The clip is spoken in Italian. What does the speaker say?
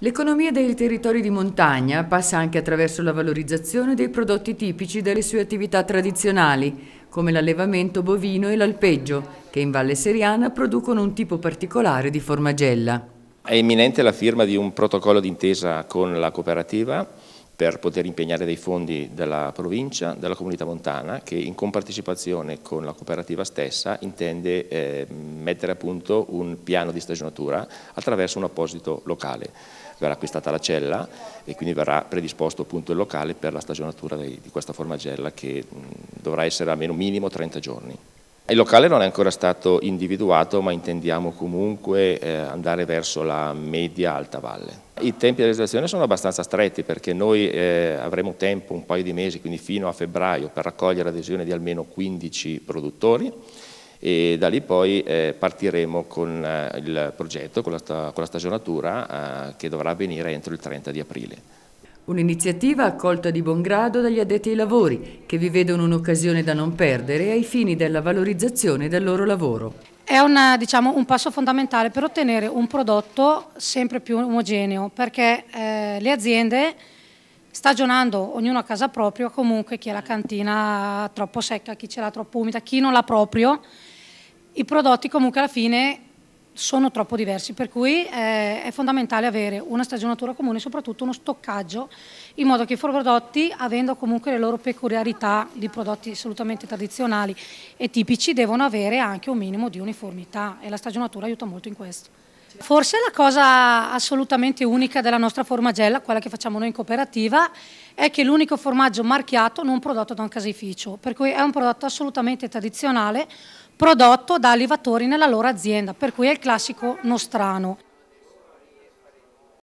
L'economia dei territori di montagna passa anche attraverso la valorizzazione dei prodotti tipici delle sue attività tradizionali, come l'allevamento bovino e l'alpeggio, che in Valle Seriana producono un tipo particolare di formagella. È imminente la firma di un protocollo d'intesa con la cooperativa per poter impegnare dei fondi della provincia, della comunità montana che in compartecipazione con la cooperativa stessa intende eh, mettere a punto un piano di stagionatura attraverso un apposito locale. Verrà acquistata la cella e quindi verrà predisposto appunto il locale per la stagionatura di, di questa formagella che mh, dovrà essere almeno minimo 30 giorni. Il locale non è ancora stato individuato ma intendiamo comunque eh, andare verso la media alta valle. I tempi di realizzazione sono abbastanza stretti perché noi eh, avremo tempo, un paio di mesi, quindi fino a febbraio, per raccogliere adesioni di almeno 15 produttori e da lì poi eh, partiremo con eh, il progetto, con la, con la stagionatura eh, che dovrà avvenire entro il 30 di aprile. Un'iniziativa accolta di buon grado dagli addetti ai lavori, che vi vedono un'occasione da non perdere ai fini della valorizzazione del loro lavoro è una, diciamo, un passo fondamentale per ottenere un prodotto sempre più omogeneo, perché eh, le aziende stagionando ognuno a casa propria, comunque chi ha la cantina troppo secca, chi ce l'ha troppo umida, chi non l'ha proprio, i prodotti comunque alla fine sono troppo diversi, per cui eh, è fondamentale avere una stagionatura comune e soprattutto uno stoccaggio, in modo che i prodotti, avendo comunque le loro peculiarità di prodotti assolutamente tradizionali e tipici, devono avere anche un minimo di uniformità e la stagionatura aiuta molto in questo. Forse la cosa assolutamente unica della nostra formagella, quella che facciamo noi in cooperativa, è che è l'unico formaggio marchiato non prodotto da un caseificio, per cui è un prodotto assolutamente tradizionale, prodotto da allevatori nella loro azienda, per cui è il classico nostrano.